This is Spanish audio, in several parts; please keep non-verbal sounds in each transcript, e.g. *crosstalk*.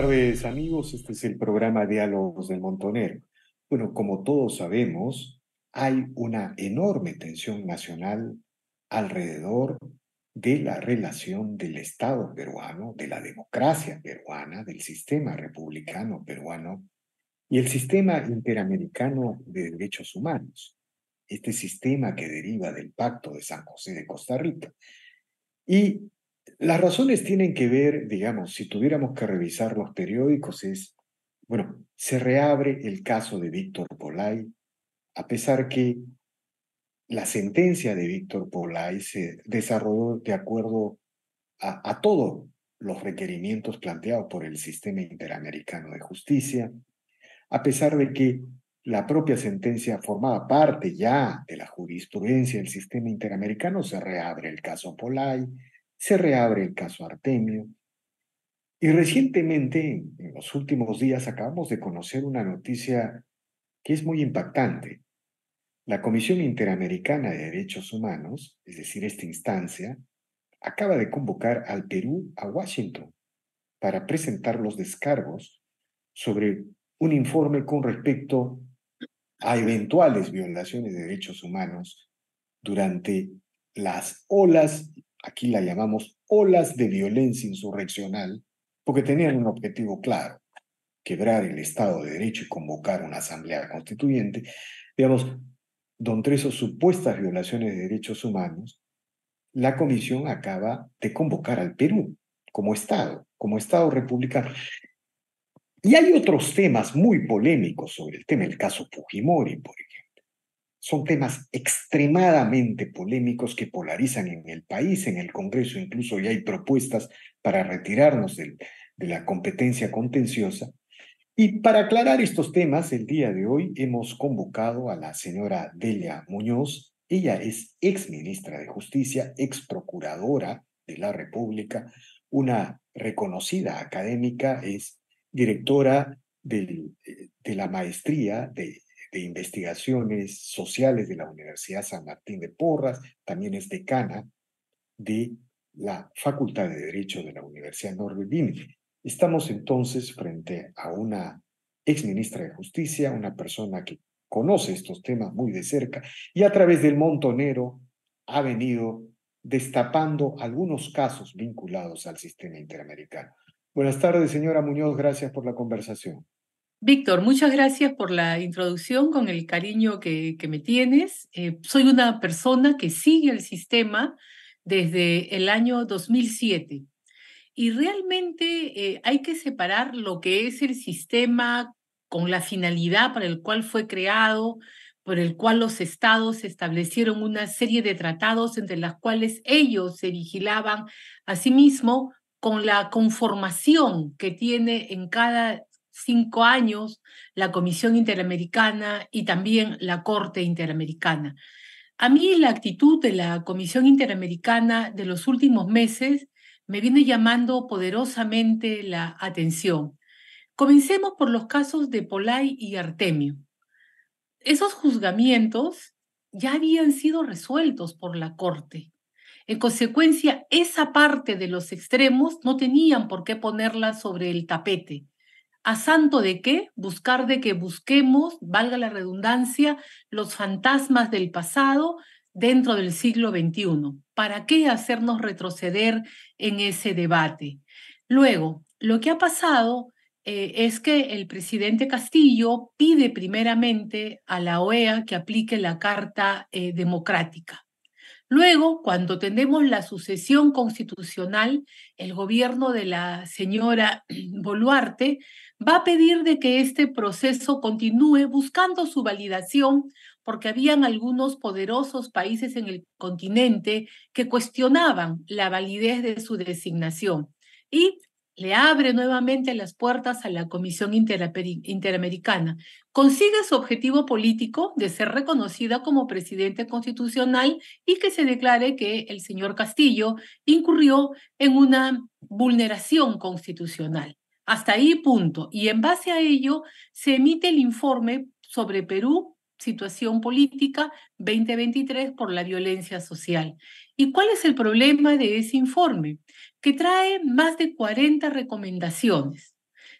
tardes, amigos. Este es el programa Diálogos del Montonero. Bueno, como todos sabemos, hay una enorme tensión nacional alrededor de la relación del Estado peruano, de la democracia peruana, del sistema republicano peruano y el sistema interamericano de derechos humanos, este sistema que deriva del Pacto de San José de Costa Rica. Y las razones tienen que ver, digamos, si tuviéramos que revisar los periódicos, es, bueno, se reabre el caso de Víctor Polay, a pesar que la sentencia de Víctor Polay se desarrolló de acuerdo a, a todos los requerimientos planteados por el sistema interamericano de justicia, a pesar de que la propia sentencia formaba parte ya de la jurisprudencia del sistema interamericano, se reabre el caso Polay, se reabre el caso Artemio. Y recientemente, en los últimos días, acabamos de conocer una noticia que es muy impactante. La Comisión Interamericana de Derechos Humanos, es decir, esta instancia, acaba de convocar al Perú a Washington para presentar los descargos sobre un informe con respecto a eventuales violaciones de derechos humanos durante las olas aquí la llamamos olas de violencia insurreccional, porque tenían un objetivo claro, quebrar el Estado de Derecho y convocar una asamblea constituyente, digamos, donde esas supuestas violaciones de derechos humanos, la Comisión acaba de convocar al Perú como Estado, como Estado republicano. Y hay otros temas muy polémicos sobre el tema, el caso Fujimori, por ejemplo son temas extremadamente polémicos que polarizan en el país, en el Congreso incluso ya hay propuestas para retirarnos de la competencia contenciosa. Y para aclarar estos temas, el día de hoy hemos convocado a la señora Delia Muñoz. Ella es ex ministra de Justicia, ex procuradora de la República, una reconocida académica, es directora eh, de la maestría de de Investigaciones Sociales de la Universidad San Martín de Porras, también es decana de la Facultad de Derecho de la Universidad Norbert Estamos entonces frente a una exministra de Justicia, una persona que conoce estos temas muy de cerca y a través del montonero ha venido destapando algunos casos vinculados al sistema interamericano. Buenas tardes, señora Muñoz, gracias por la conversación. Víctor, muchas gracias por la introducción, con el cariño que, me tienes. Eh, soy una persona que sigue el sistema desde el año 2007 y realmente eh, hay que separar lo que es el sistema con la finalidad para el cual fue creado, por el cual los estados establecieron una serie de tratados entre las cuales ellos se vigilaban a sí mismos con la conformación que tiene en cada cinco años la Comisión Interamericana y también la Corte Interamericana. A mí la actitud de la Comisión Interamericana de los últimos meses me viene llamando poderosamente la atención. Comencemos por los casos de Polay y Artemio. Esos juzgamientos ya habían sido resueltos por la Corte. En consecuencia, esa parte de los extremos no tenían por qué ponerla sobre el tapete. ¿A santo de qué? Buscar de que busquemos, valga la redundancia, los fantasmas del pasado dentro del siglo XXI. ¿Para qué hacernos retroceder en ese debate? Luego, lo que ha pasado eh, es que el presidente Castillo pide primeramente a la OEA que aplique la Carta eh, Democrática. Luego, cuando tenemos la sucesión constitucional, el gobierno de la señora *clears throat* Boluarte va a pedir de que este proceso continúe buscando su validación porque habían algunos poderosos países en el continente que cuestionaban la validez de su designación. Y le abre nuevamente las puertas a la Comisión Interamericana. Consigue su objetivo político de ser reconocida como presidente constitucional y que se declare que el señor Castillo incurrió en una vulneración constitucional. Hasta ahí punto. Y en base a ello se emite el informe sobre Perú, situación política 2023 por la violencia social. ¿Y cuál es el problema de ese informe? que trae más de 40 recomendaciones,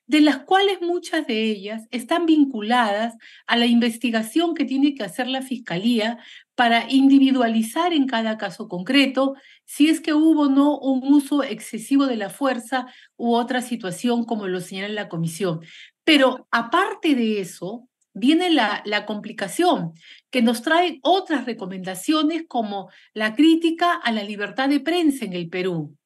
de las cuales muchas de ellas están vinculadas a la investigación que tiene que hacer la Fiscalía para individualizar en cada caso concreto si es que hubo o no un uso excesivo de la fuerza u otra situación como lo señala la comisión. Pero aparte de eso, viene la, la, complicación, que nos trae otras recomendaciones como la crítica a la libertad de prensa en el Perú,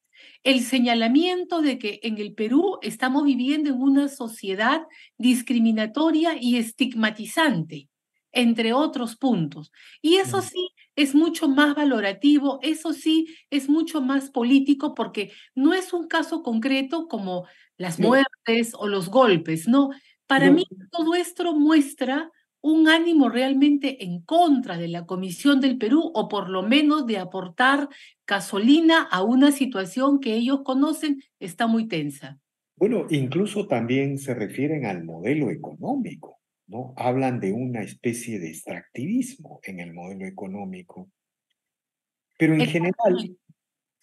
el señalamiento de que en el Perú estamos viviendo en una sociedad discriminatoria y estigmatizante, entre otros puntos. Y eso sí es mucho más valorativo, eso sí es mucho más político porque no es un caso concreto como las muertes o los golpes, no. Para mí todo esto muestra un ánimo realmente en contra de la Comisión del Perú o por lo menos de aportar gasolina a una situación que ellos conocen está muy tensa. Bueno, incluso también se refieren al modelo económico, ¿no? Hablan de una especie de extractivismo en el modelo económico. Pero en general,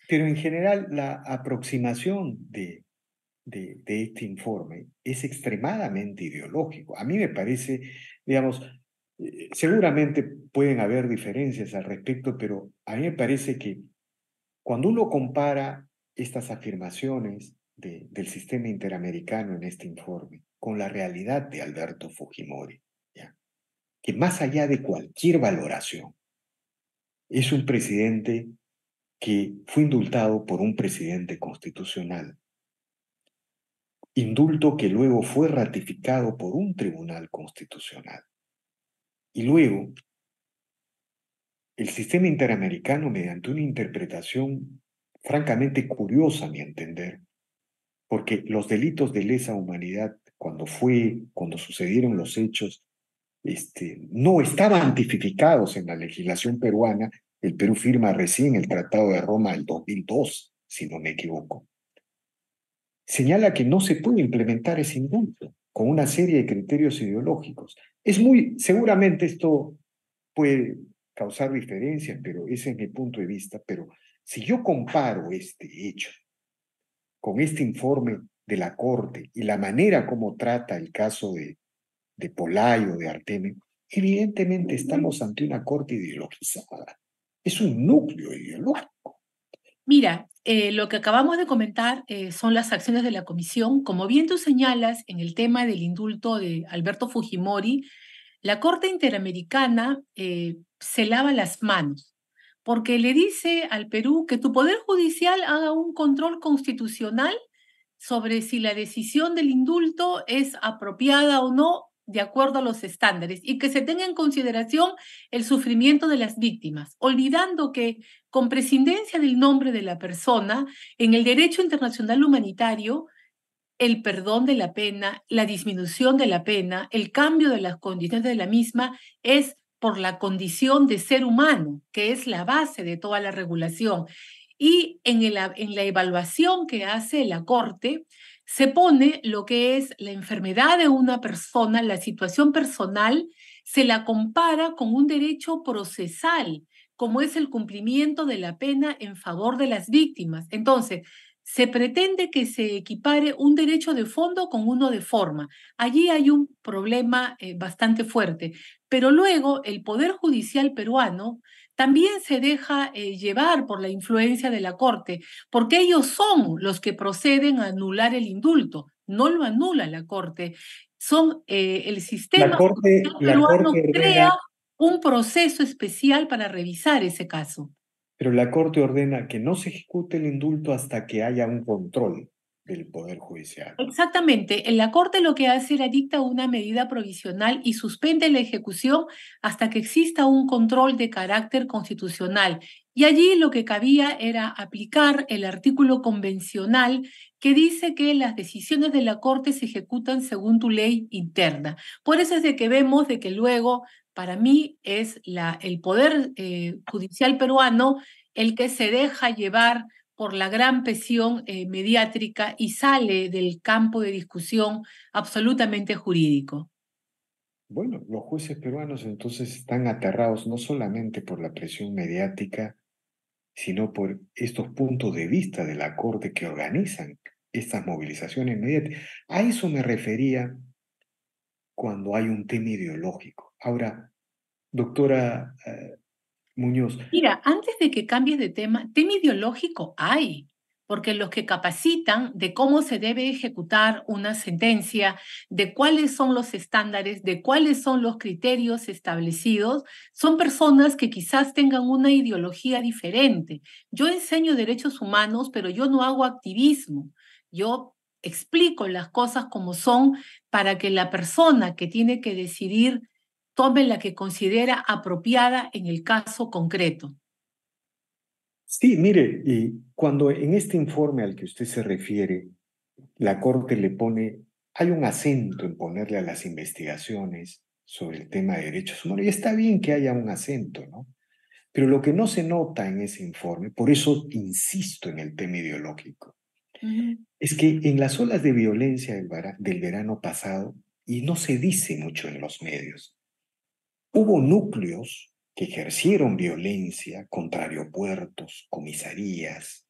pero en general la aproximación de, de, de este informe es extremadamente ideológico. A mí me parece digamos, eh, seguramente pueden haber diferencias al respecto, pero a mí me parece que cuando uno compara estas afirmaciones del sistema interamericano en este informe con la realidad de Alberto Fujimori, que más allá de cualquier valoración, es un presidente que fue indultado por un presidente constitucional indulto que luego fue ratificado por un tribunal constitucional. Y luego, el sistema interamericano, mediante una interpretación francamente curiosa a mi entender, porque los delitos de lesa humanidad, cuando fue, cuando sucedieron los hechos, este, no estaban tipificados en la legislación peruana. El Perú firma recién el Tratado de Roma del 2002, si no me equivoco señala que no se puede implementar ese indulto con una serie de criterios ideológicos. Es muy, seguramente esto puede causar diferencias, pero ese es mi punto de vista. Pero si yo comparo este hecho con este informe de la Corte y la manera como trata el caso de, de Polayo, de Artemio, evidentemente estamos ante una Corte ideologizada. Es un núcleo ideológico. Mira, eh, lo que acabamos de comentar eh, son las acciones de la Comisión. Como bien tú señalas, en el tema del indulto de Alberto Fujimori, la Corte Interamericana eh, se lava las manos porque le dice al Perú que tu Poder Judicial haga un control constitucional sobre si la decisión del indulto es apropiada o no de acuerdo a los estándares y que se tenga en consideración el sufrimiento de las víctimas, olvidando que, con prescindencia del nombre de la persona, en el derecho internacional humanitario, el perdón de la pena, la disminución de la pena, el cambio de las condiciones de la misma es por la condición de ser humano, que es la base de toda la regulación. Y en, el, en la evaluación que hace la Corte, se pone lo que es la enfermedad de una persona, la situación personal, se la compara con un derecho procesal, como es el cumplimiento de la pena en favor de las víctimas. Entonces, se pretende que se equipare un derecho de fondo con uno de forma. Allí hay un problema eh, bastante fuerte. Pero luego el Poder Judicial peruano también se deja eh, llevar por la influencia de la Corte, porque ellos son los que proceden a anular el indulto, no lo anula la Corte. Son eh, el sistema peruano crea un proceso especial para revisar ese caso. Pero la Corte ordena que no se ejecute el indulto hasta que haya un control el Poder Judicial. Exactamente. en La Corte lo que hace era dicta una medida provisional y suspende la ejecución hasta que exista un control de carácter constitucional. Y allí lo que cabía era aplicar el artículo convencional que dice que las decisiones de la Corte se ejecutan según tu ley interna. Por eso es de que vemos de que luego, para mí, es la, el Poder eh, Judicial peruano el que se deja llevar por la gran presión eh, mediática mediátrica y sale del campo de discusión absolutamente jurídico? Bueno, los jueces peruanos entonces están aterrados no solamente por la presión mediática, sino por estos puntos de vista de la Corte que organizan estas movilizaciones mediáticas. A eso me refería cuando hay un tema ideológico. Ahora, doctora eh, Mira, antes de que cambies de tema, tema ideológico hay, porque los que capacitan de cómo se debe ejecutar una sentencia, de cuáles son los estándares, de cuáles son los criterios establecidos, son personas que quizás tengan una ideología diferente. Yo enseño derechos humanos, pero yo no hago activismo. Yo explico las cosas como son para que la persona que tiene que decidir tome la que considera apropiada en el caso concreto. Sí, mire, y cuando en este informe al que usted se refiere, la Corte le pone, hay un acento en ponerle a las investigaciones sobre el tema de derechos humanos, y está bien que haya un acento, ¿no? Pero lo que no se nota en ese informe, por eso insisto en el tema ideológico, es que en las olas de violencia del, del verano pasado, y no se dice mucho en los medios, Hubo núcleos que ejercieron violencia contra aeropuertos, comisarías,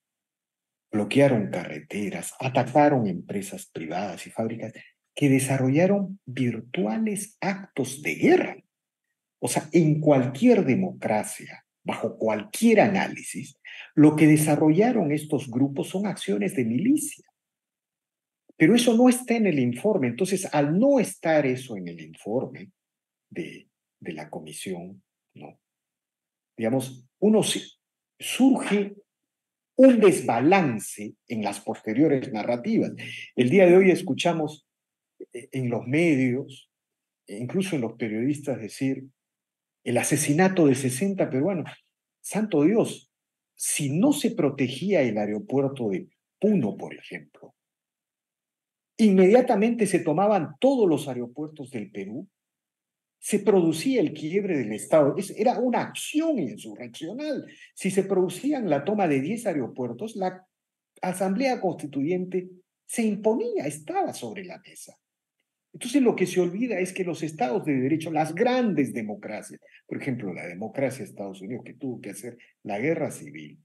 bloquearon carreteras, atacaron empresas privadas y fábricas que desarrollaron virtuales actos de guerra. O sea, en cualquier democracia, bajo cualquier análisis, lo que desarrollaron estos grupos son acciones de milicia. Pero eso no está en el informe. Entonces, al no estar eso en el informe de de la comisión, ¿no? Digamos, uno surge un desbalance en las posteriores narrativas. El día de hoy escuchamos eh, en los medios, e incluso en los periodistas, decir el asesinato de 60 peruanos. Santo Dios, si no se protegía el aeropuerto de Puno, por ejemplo, inmediatamente se tomaban todos los aeropuertos del Perú se producía el quiebre del Estado. era una acción insurreccional. Si se producían la toma de 10 aeropuertos, la Asamblea Constituyente se imponía, estaba sobre la mesa. Entonces lo que se olvida es que los estados de derecho, las grandes democracias, por ejemplo la democracia de Estados Unidos que tuvo que hacer la guerra civil,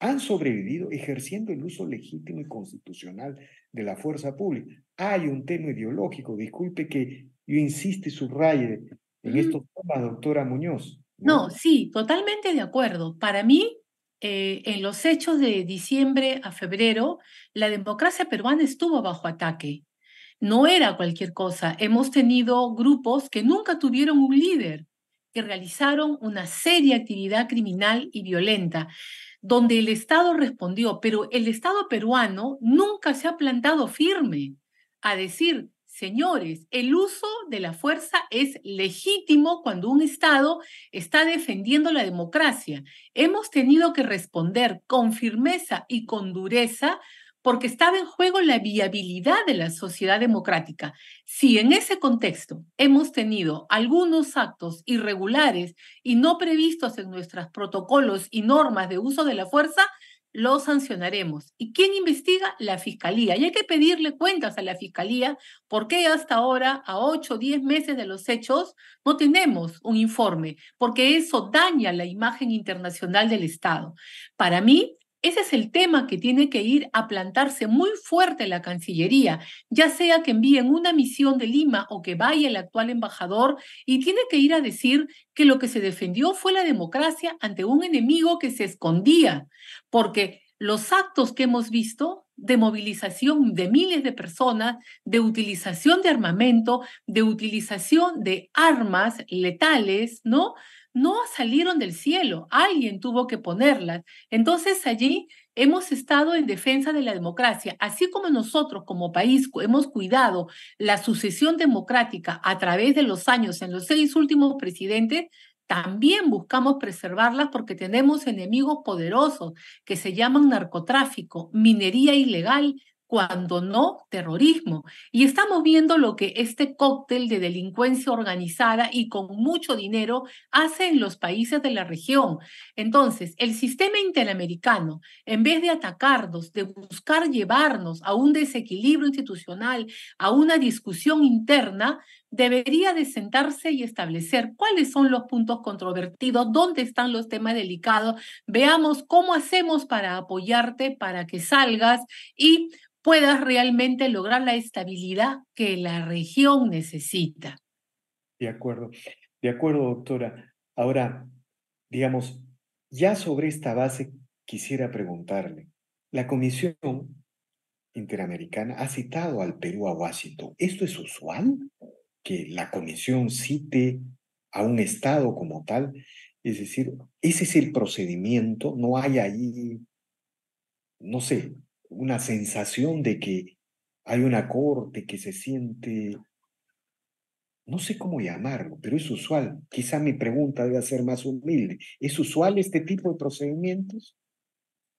han sobrevivido ejerciendo el uso legítimo y constitucional de la fuerza pública. Hay un tema ideológico, disculpe que yo insisto y subraye en estos temas, doctora Muñoz. ¿no? sí, totalmente de acuerdo. Para mí, eh, en los hechos de diciembre a febrero, la democracia peruana estuvo bajo ataque. No era cualquier cosa. Hemos tenido grupos que nunca tuvieron un líder, que realizaron una seria actividad criminal y violenta, donde el Estado respondió, pero el Estado peruano nunca se ha plantado firme a decir, Señores, el uso de la fuerza es legítimo cuando un Estado está defendiendo la democracia. Hemos tenido que responder con firmeza y con dureza porque estaba en juego la viabilidad de la sociedad democrática. Si en ese contexto hemos tenido algunos actos irregulares y no previstos en nuestros protocolos y normas de uso de la fuerza, lo sancionaremos. ¿Y quién investiga? La fiscalía. Y hay que pedirle cuentas a la fiscalía por qué hasta ahora, a ocho o diez meses de los hechos, no tenemos un informe, porque eso daña la imagen internacional del Estado. Para mí, ese es el tema que tiene que ir a plantarse muy fuerte la Cancillería, ya sea que envíen una misión de Lima o que vaya el actual embajador, y tiene que ir a decir que lo que se defendió fue la democracia ante un enemigo que se escondía, porque los actos que hemos visto de movilización de miles de personas, de utilización de armamento, de utilización de armas letales, ¿no? no salieron del cielo, alguien tuvo que ponerlas. Entonces allí hemos estado en defensa de la democracia, así como nosotros como país hemos cuidado la sucesión democrática a través de los años en los seis últimos presidentes. También buscamos preservarlas porque tenemos enemigos poderosos que se llaman narcotráfico, minería ilegal, cuando no terrorismo. Y estamos viendo lo que este cóctel de delincuencia organizada y con mucho dinero hace en los países de la región. Entonces, el sistema interamericano, en vez de atacarnos, de buscar llevarnos a un desequilibrio institucional, a una discusión interna, debería de sentarse y establecer cuáles son los puntos controvertidos, dónde están los temas delicados, veamos cómo hacemos para apoyarte, para que salgas y puedas realmente lograr la estabilidad que la región necesita. De acuerdo, de acuerdo, doctora. Ahora, digamos, ya sobre esta base quisiera preguntarle, la Comisión Interamericana ha citado al Perú a Washington. ¿Esto es usual? que la comisión cite a un Estado como tal. Es decir, ese es el procedimiento, no hay ahí, no sé, una sensación de que hay una corte que se siente, no sé cómo llamarlo, pero es usual. Quizá mi pregunta debe ser más humilde. ¿Es usual este tipo de procedimientos?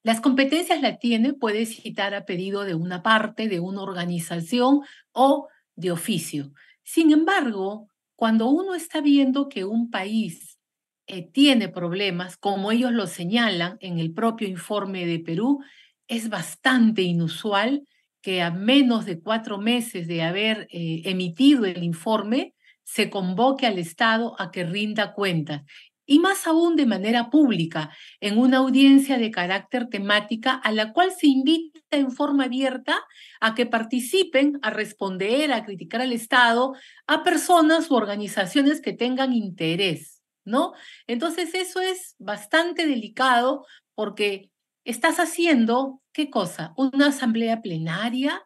Las competencias la tiene, puede citar a pedido de una parte, de una organización o de oficio. Sin embargo, cuando uno está viendo que un país eh, tiene problemas, como ellos lo señalan en el propio informe de Perú, es bastante inusual que a menos de cuatro meses de haber eh, emitido el informe, se convoque al Estado a que rinda cuentas y más aún de manera pública, en una audiencia de carácter temática a la cual se invita en forma abierta a que participen, a responder, a criticar al Estado, a personas u organizaciones que tengan interés, ¿no? Entonces eso es bastante delicado porque estás haciendo, ¿qué cosa? Una asamblea plenaria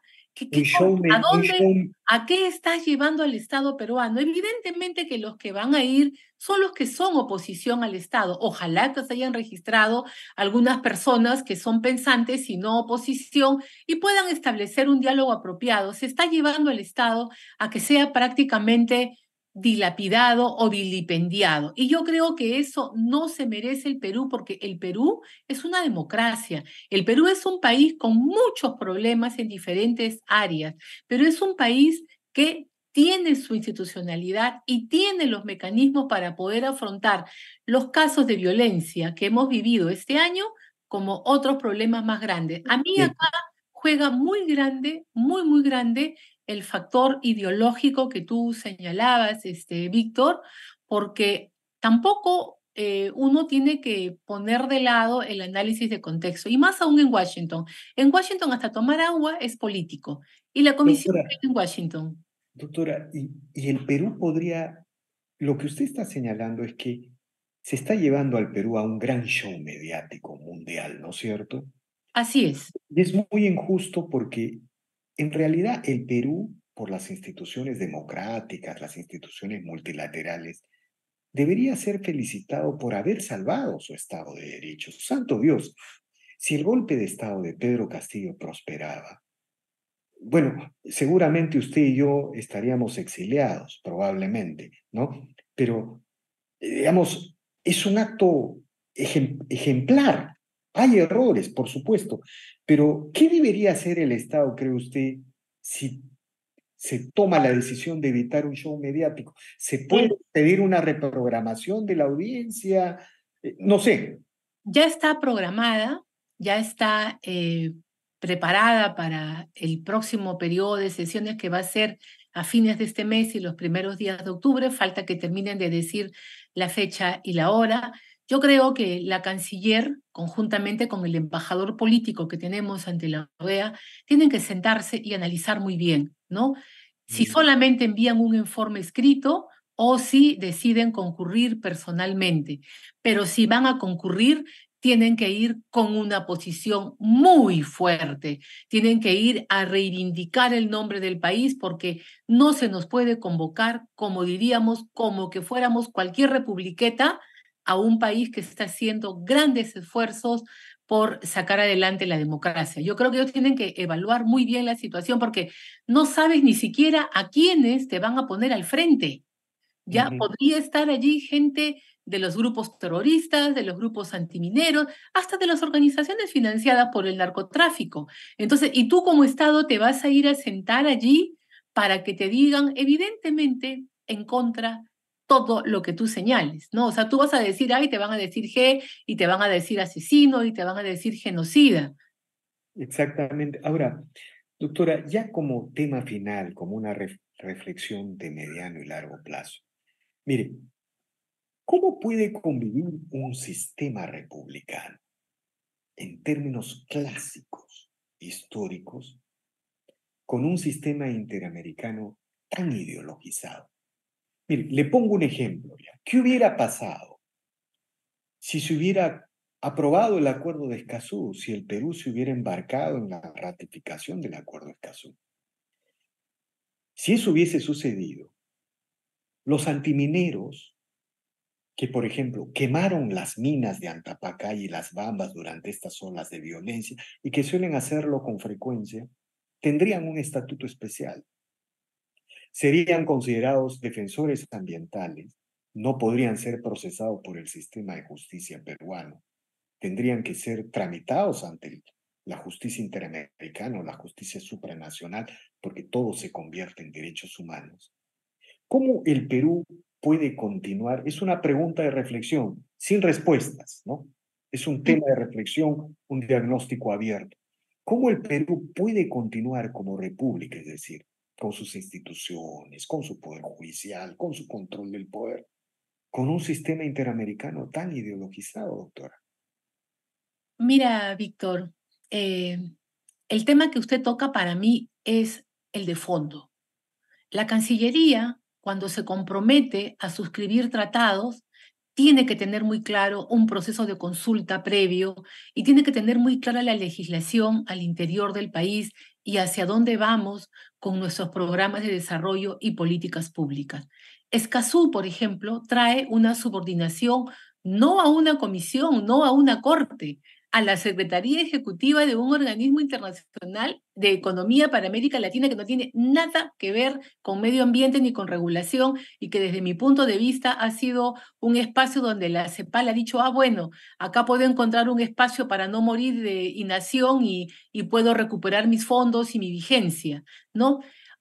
¿A dónde, a qué estás llevando al Estado peruano? Evidentemente que los que van a ir son los que son oposición al Estado. Ojalá que se hayan registrado algunas personas que son pensantes y no oposición y puedan establecer un diálogo apropiado. Se está llevando al Estado a que sea prácticamente dilapidado o vilipendiado. Y yo creo que eso no se merece el Perú porque el Perú es una democracia. El Perú es un país con muchos problemas en diferentes áreas, pero es un país que tiene su institucionalidad y tiene los mecanismos para poder afrontar los casos de violencia que hemos vivido este año como otros problemas más grandes. A mí acá juega muy grande, muy, muy grande el factor ideológico que tú señalabas, este, Víctor, porque tampoco eh, uno tiene que poner de lado el análisis de contexto, y más aún en Washington. En Washington hasta tomar agua es político, y la comisión en Washington. Doctora, y, y el Perú podría, lo que usted está señalando es que se está llevando al Perú a un gran show mediático mundial, ¿no es cierto? Así es. Y es muy injusto porque en realidad, el Perú, por las instituciones democráticas, las instituciones multilaterales, debería ser felicitado por haber salvado su Estado de Derecho. Santo Dios, si el golpe de Estado de Pedro Castillo prosperaba, bueno, seguramente usted y yo estaríamos exiliados, probablemente, ¿no? Pero, digamos, es un acto ejemplar hay errores, por supuesto, pero ¿qué debería hacer el Estado, cree usted, si se toma la decisión de evitar un show mediático? ¿Se puede pedir una reprogramación de la audiencia? Eh, no sé. Ya está programada, ya está eh, preparada para el próximo periodo de sesiones que va a ser a fines de este mes y los primeros días de octubre. Falta que terminen de decir la fecha y la hora. Yo creo que la canciller, conjuntamente con el embajador político que tenemos ante la OEA, tienen que sentarse y analizar muy bien, ¿no? Si solamente envían un informe escrito o si deciden concurrir personalmente. Pero si van a concurrir, tienen que ir con una posición muy fuerte, tienen que ir a reivindicar el nombre del país porque no se nos puede convocar, como diríamos, como que fuéramos cualquier republiqueta a un país que está haciendo grandes esfuerzos por sacar adelante la democracia. Yo creo que ellos tienen que evaluar muy bien la situación porque no sabes ni siquiera a quiénes te van a poner al frente. Ya podría estar allí gente de los grupos terroristas, de los grupos antimineros, hasta de las organizaciones financiadas por el narcotráfico. Entonces, ¿y tú como Estado te vas a ir a sentar allí para que te digan, evidentemente, en contra todo lo que tú señales, ¿no? O sea, tú vas a decir A y te van a decir G y te van a decir asesino y te van a decir genocida. Exactamente. Ahora, doctora, ya como tema final, como una reflexión de mediano y largo plazo, mire, ¿cómo puede convivir un sistema republicano en términos clásicos, históricos, con un sistema interamericano tan ideologizado? Mire, le pongo un ejemplo. ¿Qué hubiera pasado si se hubiera aprobado el acuerdo de Escazú, si el Perú se hubiera embarcado en la ratificación del acuerdo de Escazú? Si eso hubiese sucedido, los antimineros que, por ejemplo, quemaron las minas de Antapacay y las Bambas durante estas olas de violencia y que suelen hacerlo con frecuencia, tendrían un estatuto especial serían considerados defensores ambientales, no podrían ser procesados por el sistema de justicia peruano, tendrían que ser tramitados ante la justicia interamericana o la justicia supranacional, porque todo se convierte en derechos humanos. ¿Cómo el Perú puede continuar? Es una pregunta de reflexión, sin respuestas, ¿no? Es un tema de reflexión, un diagnóstico abierto. ¿Cómo el Perú puede continuar como república, es decir, con sus instituciones, con su poder judicial, con su control del poder, con un sistema interamericano tan ideologizado, doctora? Mira, Víctor, eh, el tema que usted toca para mí es el de fondo. La Cancillería, cuando se compromete a suscribir tratados, tiene que tener muy claro un proceso de consulta previo y tiene que tener muy clara la legislación al interior del país y hacia dónde vamos con nuestros programas de desarrollo y políticas públicas. Escazú, por ejemplo, trae una subordinación no a una comisión, no a una corte, a la Secretaría Ejecutiva de un organismo internacional de economía para América Latina que no tiene nada que ver con medio ambiente ni con regulación y que desde mi punto de vista ha sido un espacio donde la CEPAL ha dicho, ah, bueno, acá puedo encontrar un espacio para no morir de inacción y, y puedo recuperar mis fondos y mi vigencia, ¿no?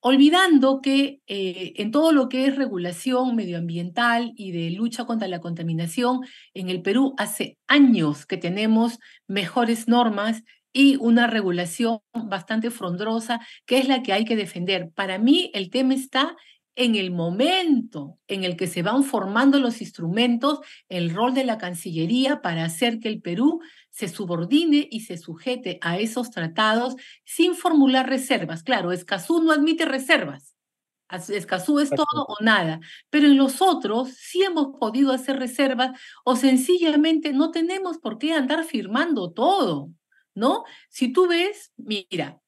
olvidando que eh, en todo lo que es regulación medioambiental y de lucha contra la contaminación, en el Perú hace años que tenemos mejores normas y una regulación bastante frondosa, que es la que hay que defender. Para mí el tema está en el momento en el que se van formando los instrumentos, el rol de la Cancillería para hacer que el Perú se subordine y se sujete a esos tratados sin formular reservas. Claro, Escazú no admite reservas. Escazú es todo o nada, pero en los otros sí hemos podido hacer reservas o sencillamente no tenemos por qué andar firmando todo, ¿no? Si tú ves, mira,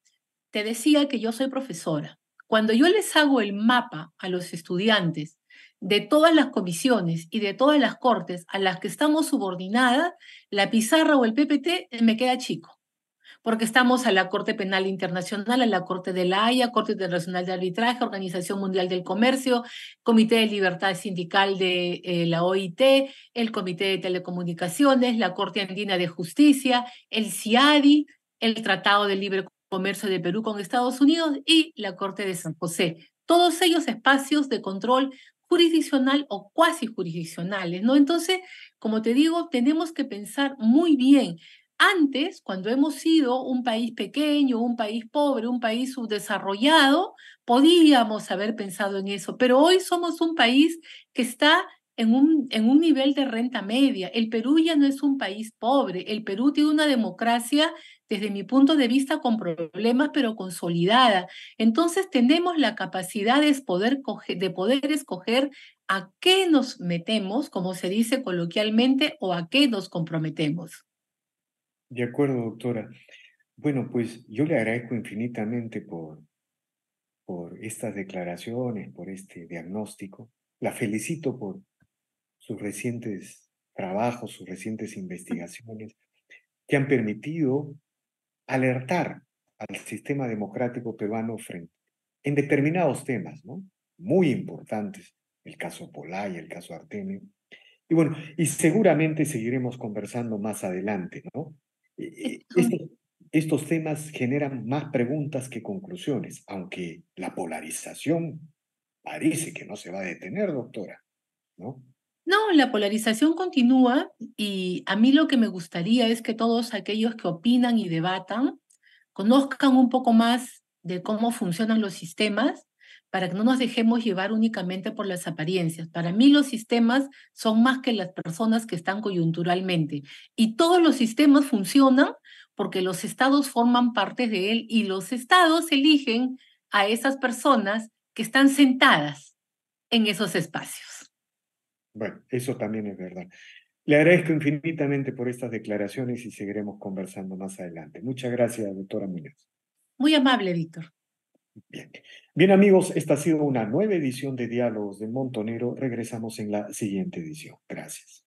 te decía que yo soy profesora cuando yo les hago el mapa a los estudiantes de todas las comisiones y de todas las cortes a las que estamos subordinadas, la pizarra o el PPT me queda chico porque estamos a la Corte Penal Internacional, a la Corte de la Haya, Corte Internacional de Arbitraje, Organización Mundial del Comercio, Comité de Libertad Sindical de eh, la OIT, el Comité de Telecomunicaciones, la Corte Andina de Justicia, el CIADI, el Tratado de Libre Comercio de Perú con Estados Unidos y la Corte de San José. Todos ellos espacios de control jurisdiccional o cuasi jurisdiccionales, ¿no? Entonces, como te digo, tenemos que pensar muy bien. Antes, cuando hemos sido un país pequeño, un país pobre, un país subdesarrollado, podíamos haber pensado en eso, pero hoy somos un país que está en un, en un nivel de renta media. El Perú ya no es un país pobre, el Perú tiene una democracia desde mi punto de vista con problemas, pero consolidada. Entonces tenemos la capacidad de poder, de poder escoger a qué nos metemos, como se dice coloquialmente, o a qué nos comprometemos. De acuerdo, doctora. Bueno, pues yo le agradezco infinitamente por, por estas declaraciones, por este diagnóstico. La felicito por sus recientes trabajos, sus recientes investigaciones, que han permitido alertar al sistema democrático peruano frente en determinados temas, ¿no? Muy importantes, el caso Polay, el caso Artemio. Y bueno, y seguramente seguiremos conversando más adelante, ¿no? E-, este, estos temas generan más preguntas que conclusiones, aunque la polarización parece que no se va a detener, doctora, ¿no? No, la polarización continúa y a mí lo que me gustaría es que todos aquellos que opinan y debatan conozcan un poco más de cómo funcionan los sistemas para que no nos dejemos llevar únicamente por las apariencias. Para mí los sistemas son más que las personas que están coyunturalmente y todos los sistemas funcionan porque los estados forman parte de él y los estados eligen a esas personas que están sentadas en esos espacios. Bueno, eso también es verdad. Le agradezco infinitamente por estas declaraciones y seguiremos conversando más adelante. Muchas gracias, doctora Muñoz. Muy amable, Víctor. Bien. Bien, amigos, esta ha sido una nueva edición de Diálogos de Montonero. Regresamos en la siguiente edición. Gracias.